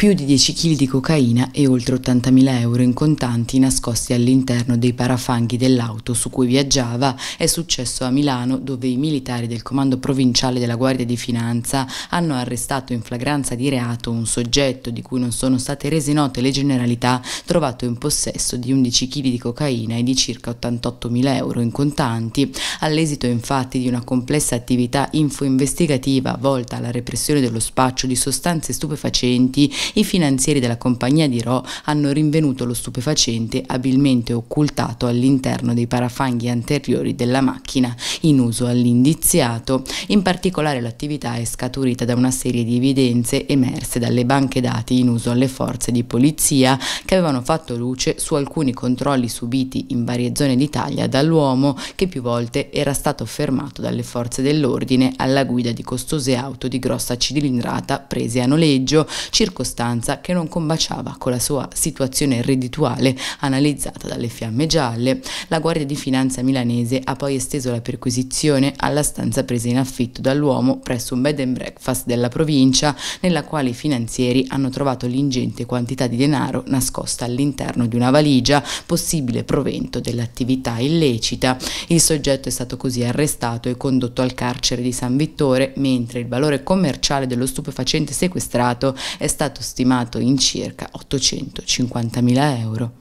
più di 10 kg di cocaina e oltre 80.000 euro in contanti nascosti all'interno dei parafanghi dell'auto su cui viaggiava è successo a Milano dove i militari del comando provinciale della Guardia di Finanza hanno arrestato in flagranza di reato un soggetto di cui non sono state rese note le generalità trovato in possesso di 11 kg di cocaina e di circa 88.000 euro in contanti. All'esito infatti di una complessa attività info-investigativa volta alla repressione dello spaccio di sostanze stupefacenti i finanzieri della compagnia di Ro hanno rinvenuto lo stupefacente abilmente occultato all'interno dei parafanghi anteriori della macchina in uso all'indiziato. In particolare l'attività è scaturita da una serie di evidenze emerse dalle banche dati in uso alle forze di polizia che avevano fatto luce su alcuni controlli subiti in varie zone d'Italia dall'uomo che più volte era stato fermato dalle forze dell'ordine alla guida di costose auto di grossa cilindrata prese a noleggio, circostanza che non combaciava con la sua situazione reddituale analizzata dalle fiamme gialle. La Guardia di Finanza milanese ha poi esteso la perquisizione perquisizione alla stanza presa in affitto dall'uomo presso un bed and breakfast della provincia nella quale i finanzieri hanno trovato l'ingente quantità di denaro nascosta all'interno di una valigia, possibile provento dell'attività illecita. Il soggetto è stato così arrestato e condotto al carcere di San Vittore, mentre il valore commerciale dello stupefacente sequestrato è stato stimato in circa 850.000 euro.